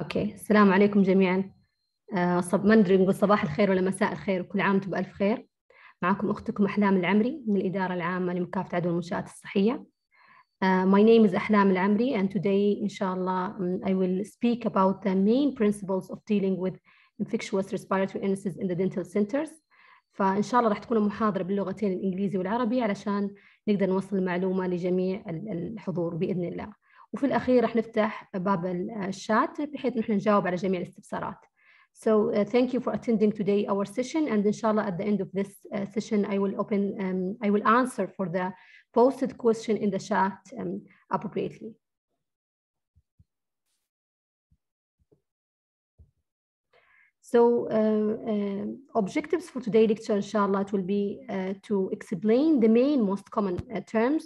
اوكي السلام عليكم جميعا آه، صب ما ندري نقول صباح الخير ولا مساء الخير وكل عام وانتم بالف خير معكم اختكم احلام العمري من الاداره العامه لمكافحه عدوى المنشات الصحيه ماي آه، my name is Ahlam اند توداي and today, الله اي um، I will speak about the main principles of dealing with infectious respiratory illnesses in the dental centers. فإن شاء الله راح تكون المحاضره باللغتين الإنجليزي والعربي علشان نقدر نوصل المعلومة لجميع الحضور بإذن الله. وفي الأخير رح نفتح باب الشات بحيث نحن نجاوب على جميع الاستفسارات. So uh, thank you for attending today our session and inshallah at the end of this uh, session I will open um, I will answer for the posted question in the chat um, appropriately. So uh, objectives for today's lecture inshallah it will be to explain the main most common terms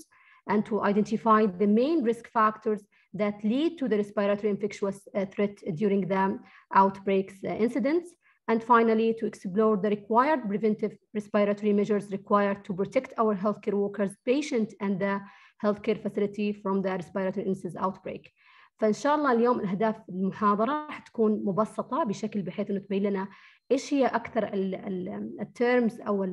and to identify the main risk factors that lead to the respiratory infectious uh, threat during the outbreaks uh, incidents. And finally, to explore the required preventive respiratory measures required to protect our healthcare workers, patient, and the healthcare facility from the respiratory illnesses outbreak. فان شاء الله اليوم الاهداف المحاضره حتكون مبسطه بشكل بحيث انه تبين لنا ايش هي اكثر التيرمز او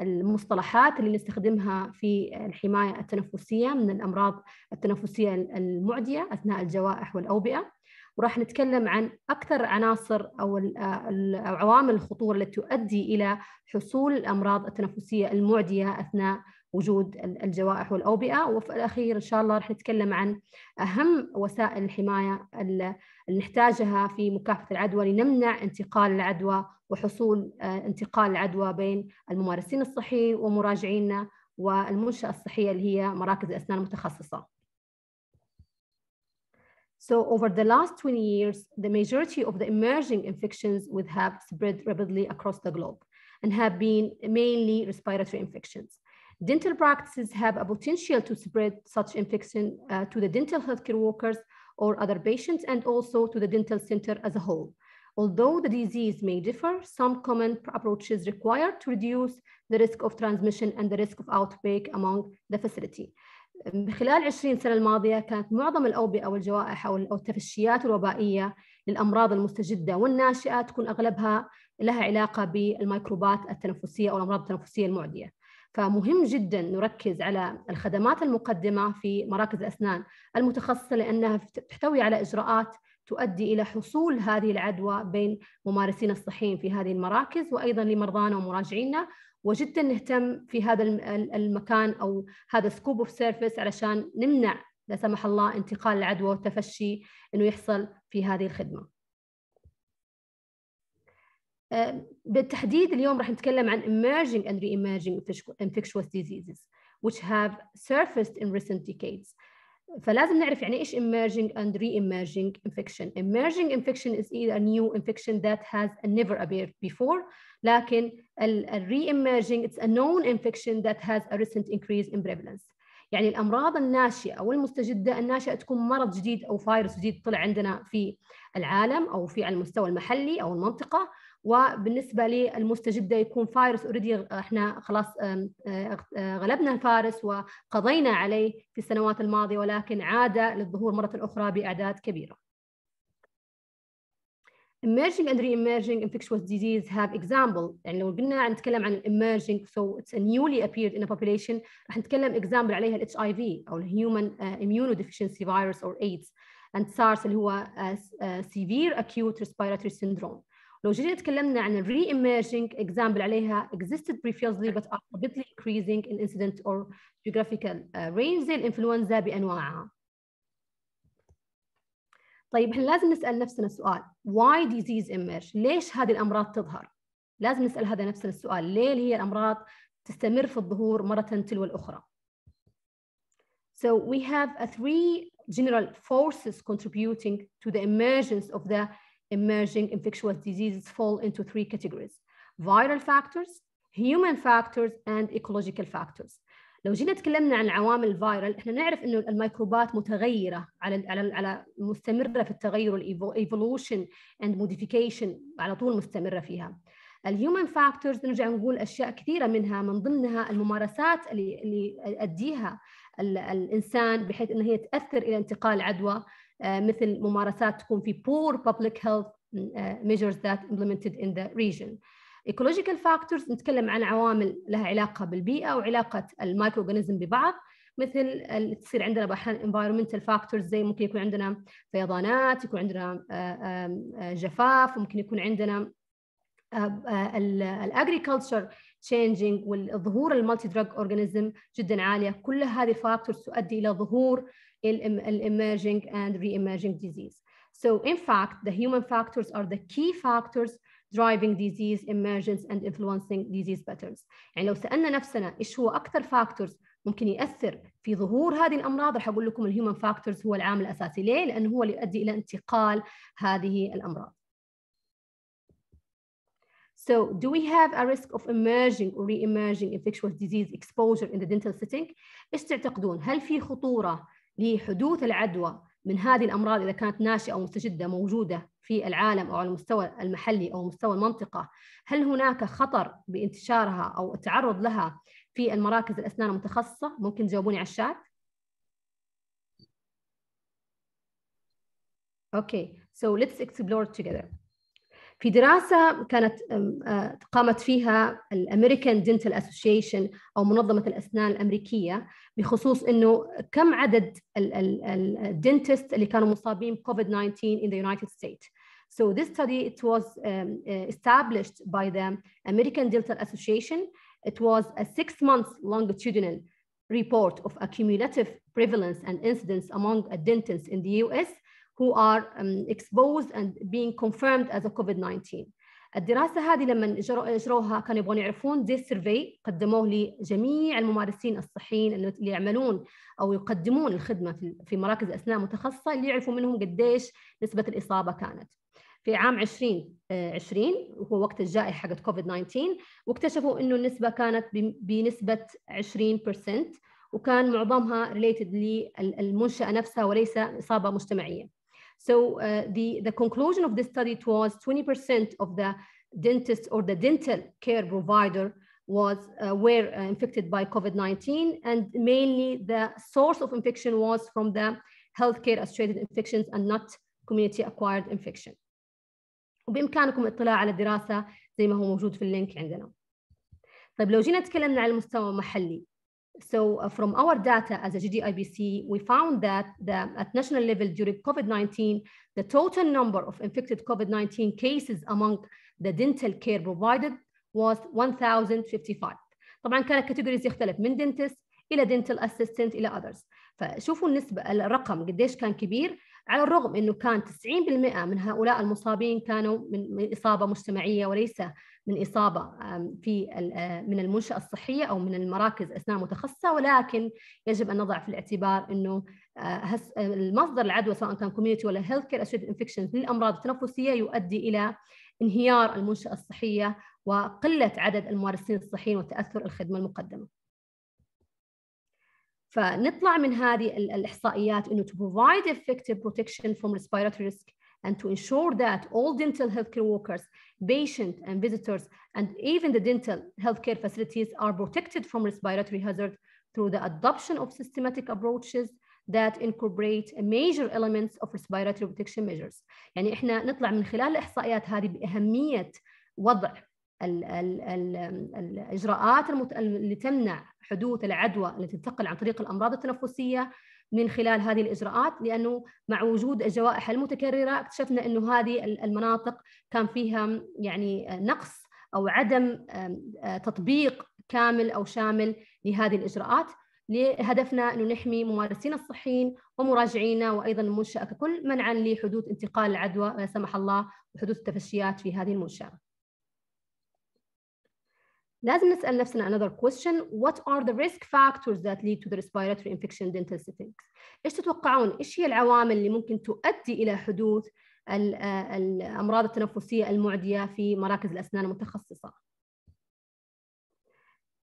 المصطلحات اللي نستخدمها في الحماية التنفسية من الأمراض التنفسية المعدية أثناء الجوائح والأوبئة وراح نتكلم عن أكثر عناصر أو عوامل الخطورة التي تؤدي إلى حصول الأمراض التنفسية المعدية أثناء وجود الجوائح والأوبئة وفي الأخير إن شاء الله راح نتكلم عن أهم وسائل الحماية اللي نحتاجها في مكافحة العدوى لنمنع انتقال العدوى وحصول آه، انتقال العدوى بين الممارسين الصحيين ومراجعينا والمنشأة الصحية اللي هي مراكز الأسنان المتخصصة. So over the last 20 years, the majority of the emerging infections would have spread rapidly across the globe and have been mainly respiratory infections. Dental practices have a potential to spread such infection uh, to the dental healthcare workers or other patients and also to the dental center as a whole. Although the disease may differ, some common approaches required to reduce the risk of transmission and the risk of outbreak among the facility. خلال 20 سنة الماضية كانت معظم الأوبئة والجوائح أو التفشيات الوبائية للأمراض المستجدة والناشئة تكون أغلبها لها علاقة بالميكروبات التنفسية أو الأمراض التنفسية المعدية. فمهم جدا نركز على الخدمات المقدمة في مراكز الأسنان المتخصصة لأنها تحتوي على إجراءات تؤدي إلى حصول هذه العدوى بين ممارسين الصحيين في هذه المراكز وأيضا لمرضانا ومراجعينا وجدا نهتم في هذا المكان أو هذا سكوب اوف سيرفيس علشان نمنع لا سمح الله انتقال العدوى والتفشي انه يحصل في هذه الخدمه. بالتحديد اليوم راح نتكلم عن emerging and re-emerging infectious diseases which have surfaced in recent decades. فلازم نعرف يعني ايش emerging and re-emerging infection. Emerging infection is either a new infection that has never appeared before لكن re-emerging it's a known infection that has a recent increase in prevalence. يعني الامراض الناشئه او المستجده الناشئه تكون مرض جديد او فيروس جديد طلع عندنا في العالم او في على المستوى المحلي او المنطقه وبالنسبه للمستجده يكون فيروس اوريدي احنا خلاص غلبنا الفارس وقضينا عليه في السنوات الماضيه ولكن عاد للظهور مره اخرى باعداد كبيره. emerging and re-emerging infectious diseases have example يعني لو قلنا نتكلم عن emerging so it's a newly appeared in a population راح نتكلم example عليها ال HIV أو ال human immunodeficiency virus or AIDS and SARS اللي هو severe acute respiratory syndrome لو جينا تكلمنا عن الري emerging example عليها existed previously but are rapidly increasing in incident or geographical range زي الانفلونزا بانواعها. طيب احنا لازم نسال نفسنا سؤال why disease emerge؟ ليش هذه الامراض تظهر؟ لازم نسال هذا نفسنا السؤال ليه هي الامراض تستمر في الظهور مره تلو الاخرى؟ So we have a three general forces contributing to the emergence of the emerging infectious diseases fall into three categories viral factors human factors and ecological factors لو جينا تكلمنا عن عوامل الفايرال احنا نعرف انه الميكروبات متغيره على على على مستمره في التغير الايفولوشن اند موديفيكيشن على طول مستمره فيها الهيومن فاكتورز نرجع نقول اشياء كثيره منها من ضمنها الممارسات اللي اللي اديها الانسان بحيث انها هي تاثر الى انتقال عدوى آه، مثل ممارسات تكون في poor public health آه، measures that implemented in the region. ecological factors نتكلم عن عوامل لها علاقة بالبيئة وعلاقة المايكرو أورجانيزم ببعض مثل اللي تصير عندنا بأحيان environmental factors زي ممكن يكون عندنا فيضانات يكون عندنا آه، جفاف ممكن يكون عندنا الاجريكلتشر changing والظهور المالتي دراج اورجانيزم جدا عاليه كل هذه الفاكتورز تؤدي الى ظهور emerging and re-emerging disease. So in fact, the human factors are the key factors driving disease emergence and influencing disease patterns يعني لو سألنا نفسنا إيش هو أكثر factors ممكن يأثر في ظهور هذه الأمراض رح أقول لكم الهيومن فاكتورز هو العامل الأساسي ليه؟ لأنه هو اللي يؤدي إلى انتقال هذه الأمراض So, do we have a risk of emerging or re-emerging infectious disease exposure in the dental setting? ايش تعتقدون؟ هل في خطورة لحدوث العدوى من هذه الأمراض إذا كانت ناشئة أو مستجدة موجودة في العالم أو على المستوى المحلي أو مستوى المنطقة هل هناك خطر بانتشارها أو التعرض لها في المراكز الأسنان المتخصصة ممكن تجاوبوني على الشات Okay, so let's explore together. في دراسة كانت قامت فيها الامريكان دينتال اسوسيشن او منظمة الاسنان الامريكية بخصوص انه كم عدد الدينتست اللي كانوا مصابين بكوفيد 19 in the United States. So this study it was um, established by the American Dental Association. It was a six month longitudinal report of a cumulative prevalence and incidence among dentists in the US who are um, exposed and being confirmed as a COVID-19 الدراسة هذه لما اجروها كانوا يبغون يعرفون زي السيرفي قدموه لجميع الممارسين الصحيين اللي يعملون او يقدمون الخدمة في مراكز اسنان متخصصة اللي يعرفوا منهم قديش نسبة الاصابة كانت. في عام 2020 وهو آه، وقت الجائحة حقت كوفيد 19 واكتشفوا انه النسبة كانت بنسبة 20% وكان معظمها ريليتد للمنشأة نفسها وليس إصابة مجتمعية. So uh, the, the conclusion of this study was 20% of the dentists or the dental care provider was uh, were uh, infected by COVID-19 and mainly the source of infection was from the healthcare associated infections and not community acquired infection وبامكانكم الاطلاع على الدراسة زي ما هو موجود في اللينك عندنا طيب لو جينا تكلمنا على المستوى المحلي so uh, from our data as a GDIBC, we found that at national level during COVID-19, the total number of infected COVID-19 cases among the dental care provided was 1,055. طبعاً كانت categories يختلف من dentist إلى dental assistant إلى others. فشوفوا النسبة الرقم قديش كان كبير على الرغم أنه كان 90% من هؤلاء المصابين كانوا من إصابة مجتمعية وليس من إصابة في من المنشأة الصحية أو من المراكز أثناء متخصصة ولكن يجب أن نضع في الاعتبار أنه المصدر العدوى سواء كان كوميونتي ولا هيلث كير أسوشيتد انفكشنز للأمراض التنفسية يؤدي إلى انهيار المنشأة الصحية وقلة عدد الممارسين الصحيين وتأثر الخدمة المقدمة فنطلع من هذه الإحصائيات أنه to provide effective protection from respiratory risk and to ensure that all dental healthcare workers, patients and visitors, and even the dental healthcare facilities are protected from respiratory hazard through the adoption of systematic approaches that incorporate major elements of respiratory protection measures يعني احنا نطلع من خلال الاحصائيات هذه باهميه وضع ال ال ال الاجراءات اللي تمنع حدوث العدوى التي تنتقل عن طريق الامراض التنفسيه من خلال هذه الإجراءات لأنه مع وجود الجوائح المتكررة اكتشفنا أنه هذه المناطق كان فيها يعني نقص أو عدم آه، تطبيق كامل أو شامل لهذه الإجراءات لهدفنا أنه نحمي ممارسين الصحيين ومراجعينا وأيضا المنشأة ككل منعا لحدوث انتقال العدوى لا سمح الله وحدوث التفشيات في هذه المنشأة لازم نسال نفسنا another question what are the risk factors that lead to the respiratory infection dental settings ايش تتوقعون ايش هي العوامل اللي ممكن تؤدي الى حدوث آه، الامراض التنفسيه المعديه في مراكز الاسنان المتخصصه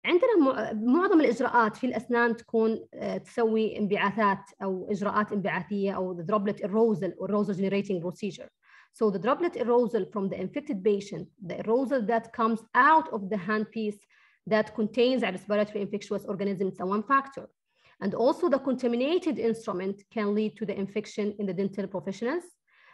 عندنا معظم الاجراءات في الاسنان تكون آه، تسوي انبعاثات او اجراءات انبعاثيه او droplet erosion or erosion generating procedure So the droplet erosal from the infected patient, the erosal that comes out of the handpiece that contains a respiratory infectious organism, is one factor. And also the contaminated instrument can lead to the infection in the dental professionals.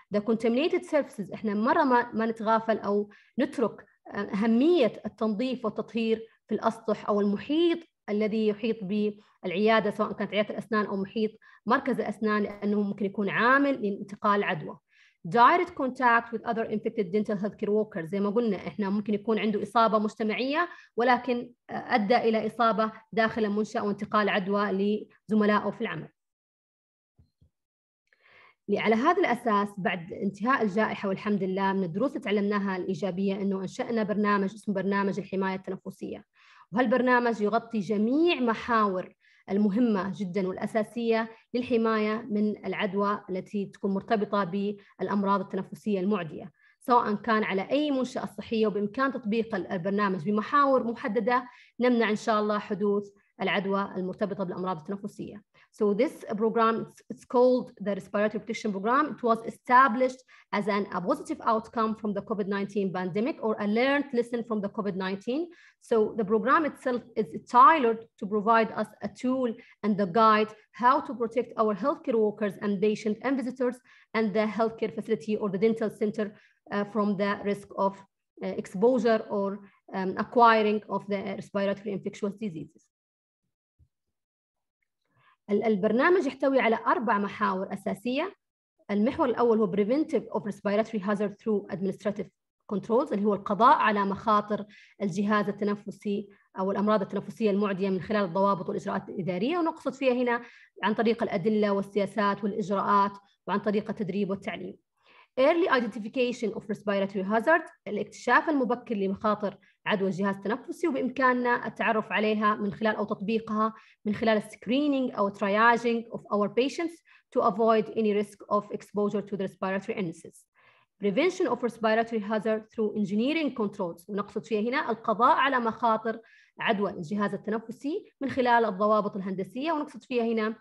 The contaminated surfaces, احنا مرة ما, ما نتغافل أو نترك أهمية التنظيف والتطهير في الأسطح أو المحيط الذي يحيط بالعيادة سواء كانت عيادة الأسنان أو محيط مركز الأسنان لأنه ممكن يكون عامل لانتقال عدوى. direct contact with other infected dental healthcare workers زي ما قلنا احنا ممكن يكون عنده اصابه مجتمعيه ولكن آه، ادى الى اصابه داخل المنشاه وانتقال عدوى لزملائه في العمل. على هذا الاساس بعد انتهاء الجائحه والحمد لله من الدروس اللي تعلمناها الايجابيه انه انشانا برنامج اسمه برنامج الحمايه التنفسيه وهالبرنامج يغطي جميع محاور المهمة جدا والأساسية للحماية من العدوى التي تكون مرتبطة بالأمراض التنفسية المعدية سواء كان على أي منشأة صحية وبإمكان تطبيق البرنامج بمحاور محددة نمنع إن شاء الله حدوث العدوى المرتبطة بالأمراض التنفسية So this program, it's, called the Respiratory Protection Program. It was established as an, a positive outcome from the COVID-19 pandemic or a learned lesson from the COVID-19. So the program itself is tailored to provide us a tool and a guide how to protect our healthcare workers and patients and visitors and the healthcare facility or the dental center uh, from the risk of uh, exposure or um, acquiring of the respiratory infectious diseases. البرنامج يحتوي على أربع محاور أساسية المحور الأول هو Preventive of Respiratory Hazard through Administrative Controls اللي هو القضاء على مخاطر الجهاز التنفسي أو الأمراض التنفسية المعدية من خلال الضوابط والإجراءات الإدارية ونقصد فيها هنا عن طريق الأدلة والسياسات والإجراءات وعن طريق التدريب والتعليم. Early Identification of Respiratory Hazard الاكتشاف المبكر لمخاطر عدوى الجهاز التنفسي وبإمكاننا التعرف عليها من خلال أو تطبيقها من خلال screening أو triaging of our patients to avoid any risk of exposure to the respiratory illnesses. prevention of respiratory hazard through engineering controls ونقصد فيها هنا القضاء على مخاطر عدوى الجهاز التنفسي من خلال الضوابط الهندسية ونقصد فيها هنا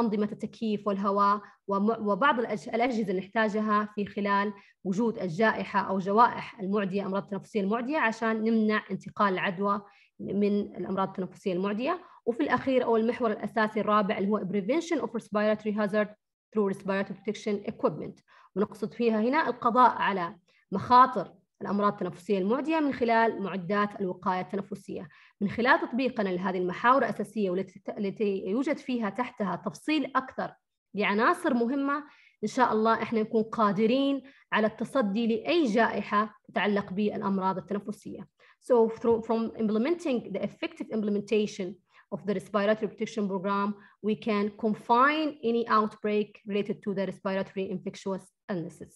أنظمة التكييف والهواء وبعض الأجهزة اللي نحتاجها في خلال وجود الجائحة أو جوائح المعدية أمراض التنفسية المعدية عشان نمنع انتقال العدوى من الأمراض التنفسية المعدية وفي الأخير أو المحور الأساسي الرابع اللي هو prevention of respiratory hazard through respiratory protection equipment ونقصد فيها هنا القضاء على مخاطر الأمراض التنفسية المعدية من خلال معدات الوقاية التنفسية من خلال تطبيقنا لهذه المحاور الأساسية والتي يوجد فيها تحتها تفصيل أكثر لعناصر مهمة إن شاء الله إحنا نكون قادرين على التصدي لأي جائحة تتعلق بالأمراض التنفسية. So through, from implementing the effective implementation of the respiratory protection program, we can confine any outbreak related to the respiratory infectious illnesses.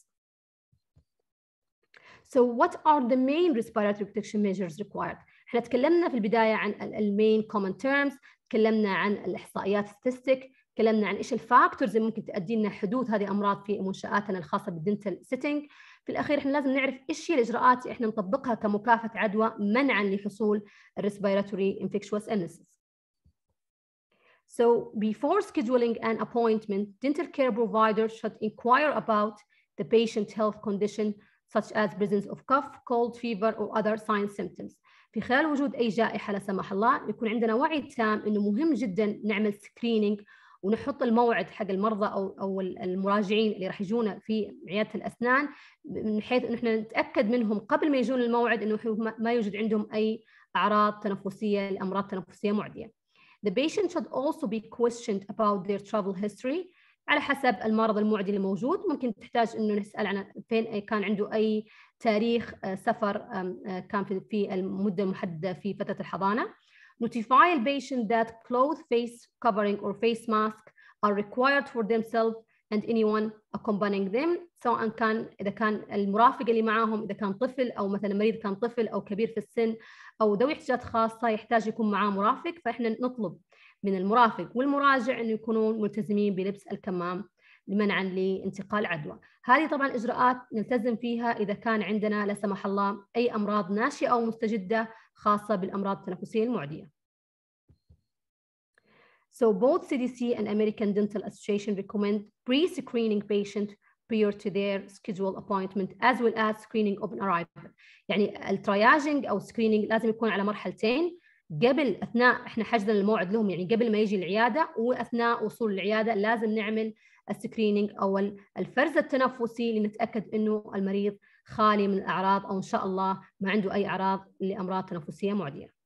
So what are the main respiratory protection measures required? احنا تكلمنا في البداية عن المين common terms، تكلمنا عن الإحصائيات statistic، تكلمنا عن ايش الفاكتورز اللي ممكن تؤدي لنا حدوث هذه الامراض في منشاتنا الخاصه بالدنتال سيتنج في الاخير احنا لازم نعرف ايش هي الاجراءات اللي احنا نطبقها كمكافاه عدوى منعا لحصول الريسبيراتوري انفكشوس illnesses So before scheduling an appointment, dental care providers should inquire about the patient health condition such as presence of cough, cold, fever or other signs symptoms. في خلال وجود أي جائحة لا سمح الله يكون عندنا وعي تام إنه مهم جدا نعمل screening ونحط الموعد حق المرضى او او المراجعين اللي راح يجونا في عياده الاسنان من حيث إنه احنا نتاكد منهم قبل ما يجون الموعد انه ما يوجد عندهم اي اعراض تنفسيه لامراض تنفسيه معديه. The patient should also be questioned about their travel history على حسب المرض المعدي اللي موجود ممكن تحتاج انه نسال عن فين كان عنده اي تاريخ آه، سفر آه، كان في المده المحدده في فتره الحضانه notify the patient that clothes face covering or face mask are required for themselves and anyone accompanying them سواء كان اذا كان المرافق اللي معاهم اذا كان طفل او مثلا مريض كان طفل او كبير في السن او ذوي احتياجات خاصه يحتاج يكون معاه مرافق فاحنا نطلب من المرافق والمراجع أن يكونون ملتزمين بلبس الكمام منعا لانتقال عدوى هذه طبعا إجراءات نلتزم فيها إذا كان عندنا لا سمح الله أي أمراض ناشئة أو مستجدة خاصة بالأمراض التنفسية المعدية So both CDC and American Dental Association recommend pre-screening patient prior to their scheduled appointment as well as screening open arrival يعني الترياجنج أو screening لازم يكون على مرحلتين قبل اثناء احنا حجزنا الموعد لهم يعني قبل ما يجي العياده واثناء وصول العياده لازم نعمل السكريننج او الفرز التنفسي لنتاكد انه المريض خالي من الاعراض او ان شاء الله ما عنده اي اعراض لامراض تنفسيه معديه.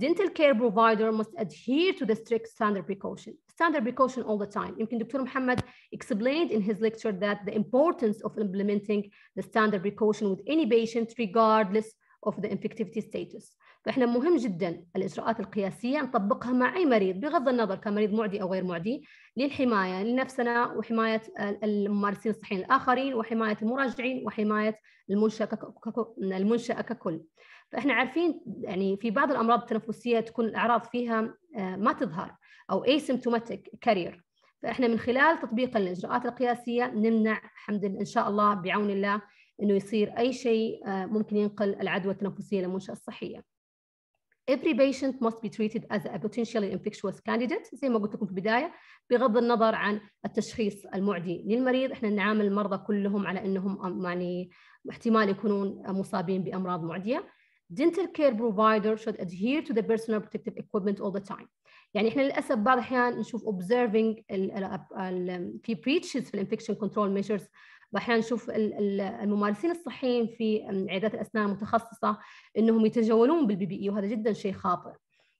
dental care provider must adhere to the strict standard precaution standard precaution all the time يمكن دكتور محمد explained in his lecture that the importance of implementing the standard precaution with any patient regardless of the infectivity status فإحنا مهم جدا الإجراءات القياسية نطبقها مع أي مريض بغض النظر كان مريض معدي أو غير معدي للحماية لنفسنا وحماية الممارسين الصحيين الآخرين وحماية المراجعين وحماية المنشأة ككل فإحنا عارفين يعني في بعض الأمراض التنفسية تكون الأعراض فيها آه، ما تظهر أو asymptomatic carrier فإحنا من خلال تطبيق الإجراءات القياسية نمنع الحمد لله إن شاء الله بعون الله انه يصير اي شيء آه، ممكن ينقل العدوى التنفسيه للمنشاه الصحيه. Every patient must be treated as a potentially infectious candidate زي ما قلت لكم في البدايه بغض النظر عن التشخيص المعدي للمريض احنا نعامل المرضى كلهم على انهم يعني احتمال يكونون مصابين بامراض معديه. Dental care provider should adhere to the personal protective equipment all the time. يعني احنا للاسف بعض الاحيان نشوف observing في breaches في infection control measures واحيانا نشوف الممارسين الصحيين في عيادات الاسنان المتخصصه انهم يتجولون بالبي بي اي وهذا جدا شيء خاطئ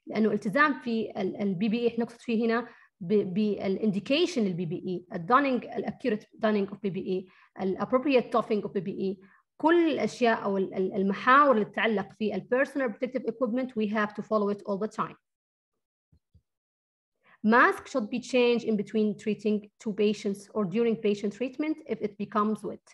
لانه التزام في البي بي اي احنا نقصد فيه هنا بالانديكيشن للبي بي اي الدانينج الاكيوريت دانينج اوف بي بي اي الابروبريت توفينج اوف بي بي اي كل الاشياء او المحاور اللي تتعلق في البيرسونال بروتكتيف ايكويبمنت وي هاف تو فولو ات اول ذا تايم Mask should be changed in between treating two patients or during patient treatment if it becomes wet.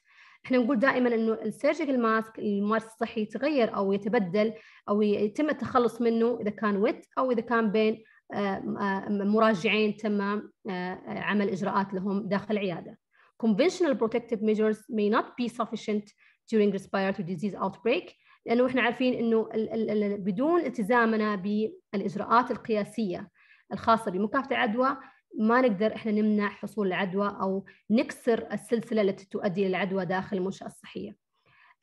احنا نقول دائما انه السيرجيكال ماسك الممارس الصحي يتغير او يتبدل او يتم التخلص منه اذا كان ويت او اذا كان بين آه، آه، مراجعين تم آه، عمل اجراءات لهم داخل العياده. Conventional protective measures may not be sufficient during respiratory disease outbreak لانه احنا عارفين انه بدون التزامنا بالاجراءات القياسيه الخاصة بمكافحة العدوى ما نقدر احنا نمنع حصول العدوى او نكسر السلسله التي تؤدي للعدوى داخل المنشاه الصحيه.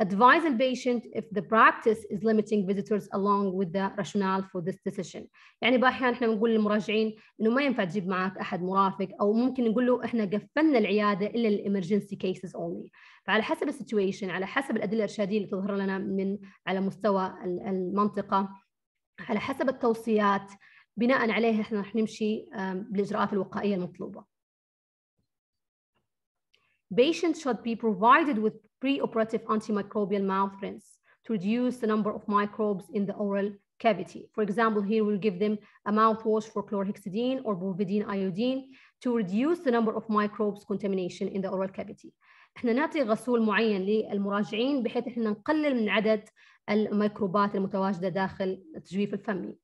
Advise the patient if the practice is limiting visitors along with the rationale for this decision. يعني باحيان احنا بنقول للمراجعين انه ما ينفع تجيب معك احد مرافق او ممكن نقول له احنا قفلنا العياده الا للامرجنسي كيسز اونلي. فعلى حسب السيتويشن على حسب الادله الارشاديه اللي تظهر لنا من على مستوى المنطقه على حسب التوصيات بناء عليه احنا راح نمشي بالاجراءات الوقائيه المطلوبه Patients should be provided with preoperative antimicrobial mouth rinse to reduce the number of microbes in the oral cavity. For example, here we'll give them a mouthwash for chlorhexidine or bovidine iodine to reduce the number of microbes contamination in the oral cavity. احنا نعطي غسول معين للمراجعين بحيث احنا نقلل من عدد الميكروبات المتواجده داخل التجويف الفمي.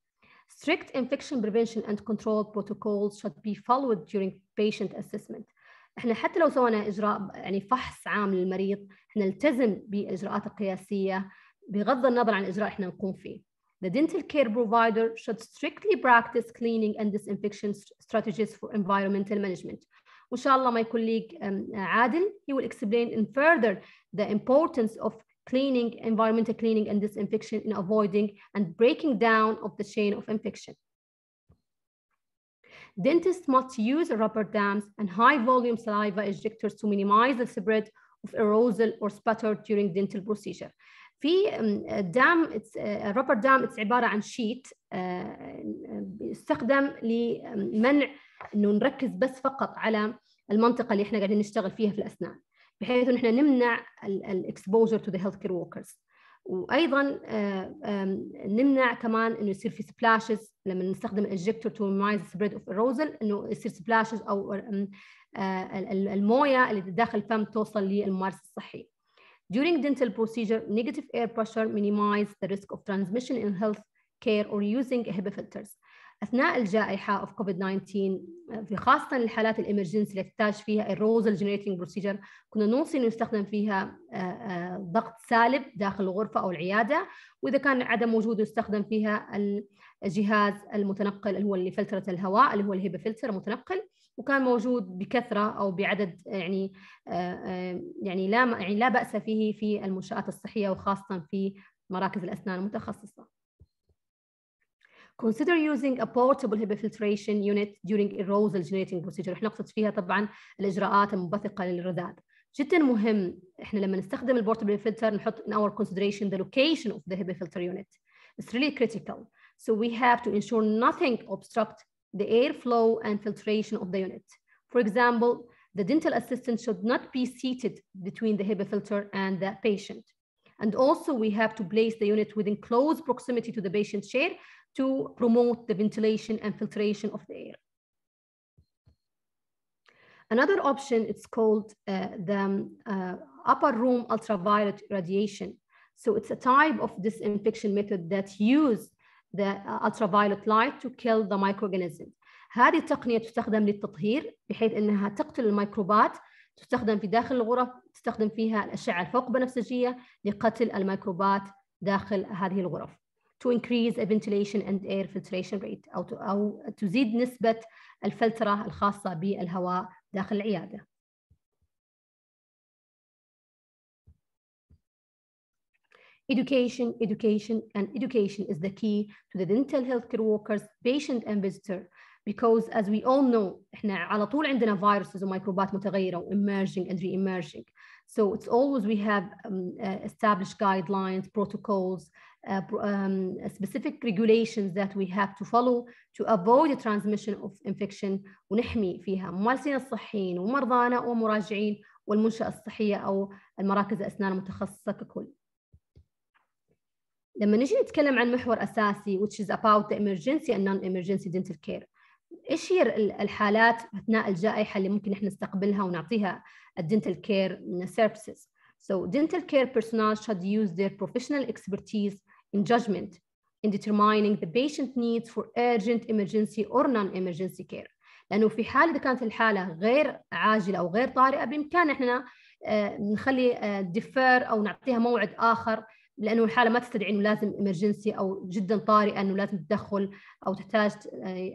Strict infection prevention and control protocols should be followed during patient assessment. احنا حتى لو سوينا اجراء يعني فحص عام للمريض نلتزم بالاجراءات القياسيه بغض النظر عن الاجراء احنا نقوم فيه. The dental care provider should strictly practice cleaning and disinfection strategies for environmental management. وان شاء الله my colleague عادل he will explain in further the importance of cleaning, environmental cleaning and disinfection in avoiding and breaking down of the chain of infection. Dentists must use rubber dams and high volume saliva ejectors to minimize the spread of erosal or sputter during dental procedure. في دام رابر دام عباره عن شيت يستخدم لمنع انه نركز بس فقط على المنطقه اللي احنا قاعدين نشتغل فيها في الاسنان بحيث ان احنا نمنع الاكسبوجر تو ذا هيلث كير وركرز وايضا آه، نمنع كمان انه يصير في سبلاشز لما نستخدم الانجكتور تو مايز سبريد اوف اروزل انه يصير سبلاشز او آه، آه، المويه اللي داخل الفم توصل للممارس الصحي. During dental procedure, negative air pressure minimize the risk of transmission in health care or using HEPA filters. اثناء الجائحه اوف كوفيد 19 في خاصه الحالات الامرجنسي اللي تحتاج فيها الروزل جنريتنج بروسيجر كنا نوصي انه يستخدم فيها آه، آه، ضغط سالب داخل الغرفه او العياده واذا كان عدم وجوده يستخدم فيها الجهاز المتنقل اللي هو اللي فلتره الهواء اللي هو الهيبا فلتر متنقل وكان موجود بكثره او بعدد يعني آه، يعني لا يعني لا باس فيه في المنشات الصحيه وخاصه في مراكز الاسنان المتخصصه consider using a portable filtration unit during erosal generating procedure احنا نقصد فيها طبعا الاجراءات المنبثقه للرذاذ جدا مهم احنا لما نستخدم البورتبل فلتر نحط in our consideration the location of the filter unit it's really critical so we have to ensure nothing obstruct the airflow and filtration of the unit for example the dental assistant should not be seated between the HEPA filter and the patient and also we have to place the unit within close proximity to the patient's chair to promote the ventilation and filtration of the air. Another option, is called uh, the uh, upper room ultraviolet radiation. So it's a type of disinfection method that use the uh, ultraviolet light to kill the microorganism. هذه التقنية تستخدم للتطهير بحيث أنها تقتل الميكروبات تستخدم في داخل الغرف تستخدم فيها الأشعة الفوق بنفسجية لقتل الميكروبات داخل هذه الغرف to increase a ventilation and air filtration rate أو أو تزيد نسبة الفلترة الخاصة بالهواء داخل العيادة. Education, education, and education is the key to the dental healthcare workers, patient and visitor. Because as we all know, احنا على طول عندنا viruses وميكروبات متغيرة emerging and re-emerging. So it's always we have um, uh, established guidelines, protocols, uh, um, specific regulations that we have to follow to avoid the transmission of infection ونحمي فيها ممارسين الصحيين ومرضانا ومراجعين والمنشأة الصحية أو المراكز الأسنان المتخصصة ككل. لما نجي نتكلم عن محور أساسي which is about the emergency and non-emergency dental care ايش هي الحالات اثناء الجائحه اللي ممكن احنا نستقبلها ونعطيها الدنتال كير سيرفيسز So dental care personnel should use their professional expertise in judgment in determining the patient needs for urgent emergency or non-emergency care. لأنه في حال إذا كانت الحالة غير عاجلة أو غير طارئة بإمكاننا إحنا آه، نخلي ديفير آه، أو نعطيها موعد آخر لانه الحاله ما تستدعي انه لازم امرجنسي او جدا طارئه انه لازم تدخل او تحتاج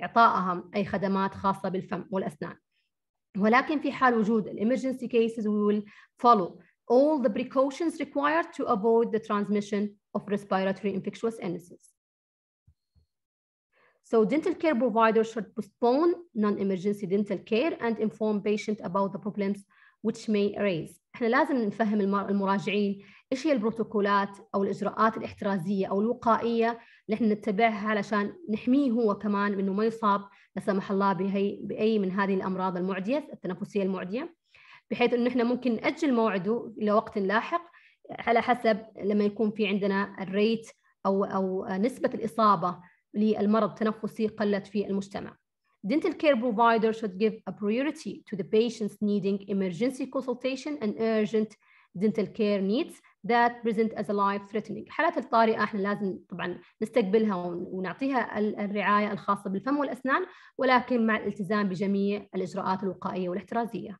اعطائها اي خدمات خاصه بالفم والاسنان ولكن في حال وجود الامرجنسي cases we will follow all the precautions required to avoid the transmission of respiratory infectious illnesses. So dental care providers should postpone non-emergency dental care and inform patient about the problems which may arise. احنا لازم نفهم المراجعين ايش هي البروتوكولات او الاجراءات الاحترازيه او الوقائيه اللي احنا نتبعها علشان نحميه هو كمان انه ما يصاب لا سمح الله بهي باي من هذه الامراض المعديه التنفسيه المعديه بحيث انه احنا ممكن ناجل موعده لوقت لاحق على حسب لما يكون في عندنا الريت او او نسبه الاصابه للمرض التنفسي قلت في المجتمع. dental care providers should give a priority to the patients needing emergency consultation and urgent dental care needs that present as a life threatening حالات الطارئة احنا لازم طبعا نستقبلها ونعطيها الرعاية الخاصة بالفم والأسنان ولكن مع الالتزام بجميع الإجراءات الوقائية والاحترازية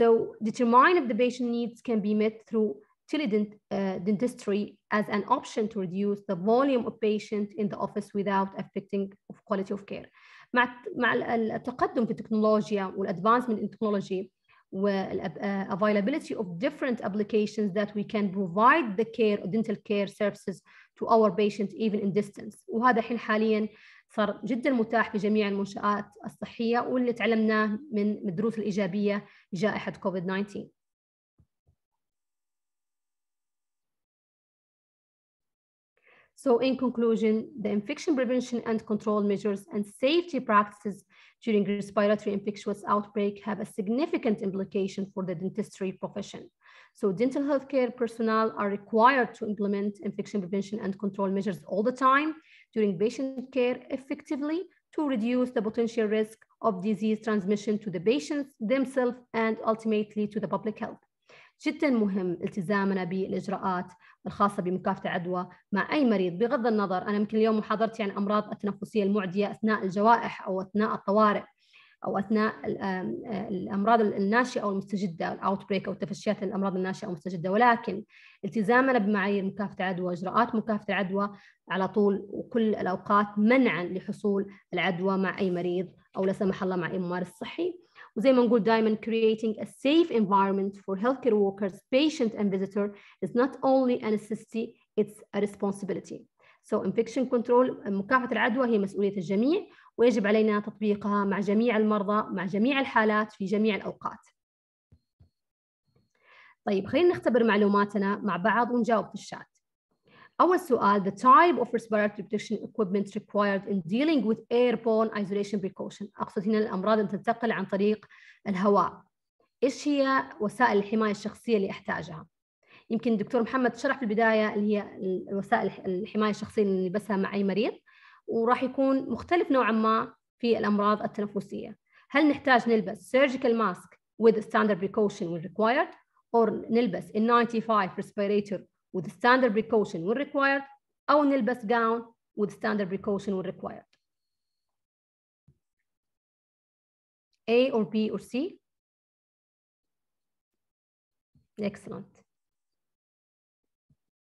So determine if the patient needs can be met through teledent uh, as an option to reduce the volume of patients in the office without affecting quality of care. مع مع التقدم في التكنولوجيا والادفانسمنت in technology uh, availability of different applications that we can provide the care dental care services to our patients even in distance وهذا الحين حاليا صار جدا متاح في جميع المنشآت الصحية واللي تعلمناه من الدروس الإيجابية جائحة كوفيد 19 So in conclusion, the infection prevention and control measures and safety practices during respiratory infectious outbreak have a significant implication for the dentistry profession. So dental healthcare personnel are required to implement infection prevention and control measures all the time during patient care effectively to reduce the potential risk of disease transmission to the patients themselves and ultimately to the public health. جدا مهم التزامنا بالإجراءات الخاصة بمكافحة عدوى مع أي مريض بغض النظر أنا يمكن اليوم محاضرتي عن أمراض التنفسية المعدية أثناء الجوائح أو أثناء الطوارئ أو أثناء آه، الأمراض الناشئة أو المستجدة أو تفشيات الأمراض الناشئة أو المستجدة ولكن التزامنا بمعايير مكافحة العدوى وإجراءات مكافحة العدوى على طول وكل الأوقات منعا لحصول العدوى مع أي مريض أو لا سمح الله مع أي ممارس صحي وزي ما نقول دايما creating a safe environment for healthcare workers, patient and visitor is not only a necessity, it's a responsibility. So infection control مكافحة العدوى هي مسؤولية الجميع ويجب علينا تطبيقها مع جميع المرضى مع جميع الحالات في جميع الأوقات. طيب خلينا نختبر معلوماتنا مع بعض ونجاوب في الشات. أول سؤال the type of respiratory protection equipment required in dealing with airborne isolation precaution أقصد هنا الأمراض التي تنتقل عن طريق الهواء إيش هي وسائل الحماية الشخصية اللي أحتاجها يمكن الدكتور محمد شرح في البداية اللي هي وسائل الحماية الشخصية اللي نلبسها مع أي مريض وراح يكون مختلف نوعا ما في الأمراض التنفسية هل نحتاج نلبس surgical mask with standard precaution when required or نلبس N95 respirator with standard precaution when required او نلبس gown with standard precaution when required A or B or C excellent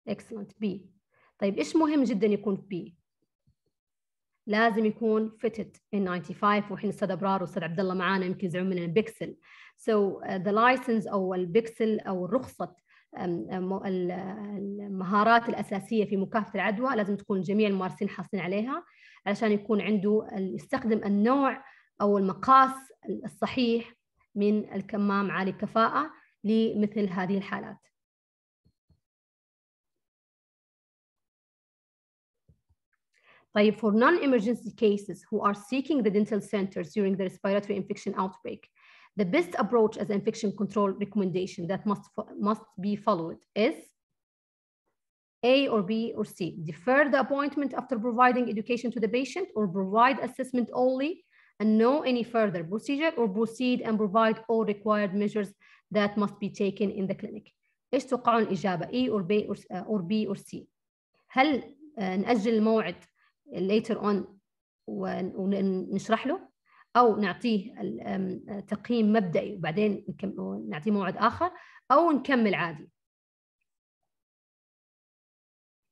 excellent B طيب ايش مهم جدا يكون B لازم يكون fitted in 95 وحين استاذ ابرار واستاذ عبد الله معانا يمكن يزعمون من البكسل so uh, the license او البكسل او رخصه المهارات الأساسية في مكافحة العدوى لازم تكون جميع الممارسين حاصلين عليها علشان يكون عنده يستخدم النوع أو المقاس الصحيح من الكمام عالي الكفاءة لمثل هذه الحالات طيب for non-emergency cases who are seeking the dental centers during the respiratory infection outbreak The best approach as infection control recommendation that must, must be followed is A or B or C, defer the appointment after providing education to the patient or provide assessment only and no any further procedure or proceed and provide all required measures that must be taken in the clinic. ايش توقعون الاجابه اي or B or, uh, or B or C هل uh, نأجل الموعد later on ونشرح له او نعطيه تقييم مبدئي وبعدين نعطيه موعد اخر او نكمل عادي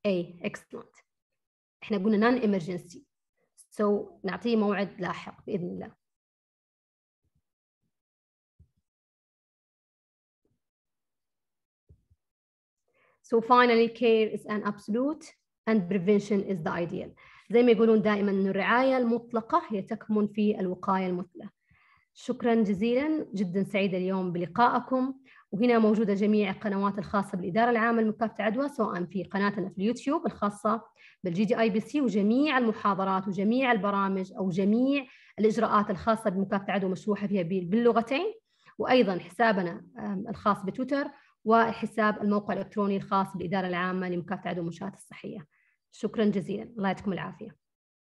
اي اكسلنت احنا قلنا نان ايمرجنسي سو نعطيه موعد لاحق باذن الله So finally, care is an absolute and prevention is the ideal. زي ما يقولون دائما أن الرعاية المطلقة هي تكمن في الوقاية المثلى شكرا جزيلا جدا سعيدة اليوم بلقائكم وهنا موجودة جميع القنوات الخاصة بالإدارة العامة لمكافحة عدوى سواء في قناتنا في اليوتيوب الخاصة بالجي دي اي بي سي وجميع المحاضرات وجميع البرامج أو جميع الإجراءات الخاصة بمكافحة عدوى مشروحة فيها باللغتين وأيضا حسابنا الخاص بتويتر وحساب الموقع الإلكتروني الخاص بالإدارة العامة لمكافحة عدوى المنشآت الصحية شكرا جزيلا الله يعطيكم العافيه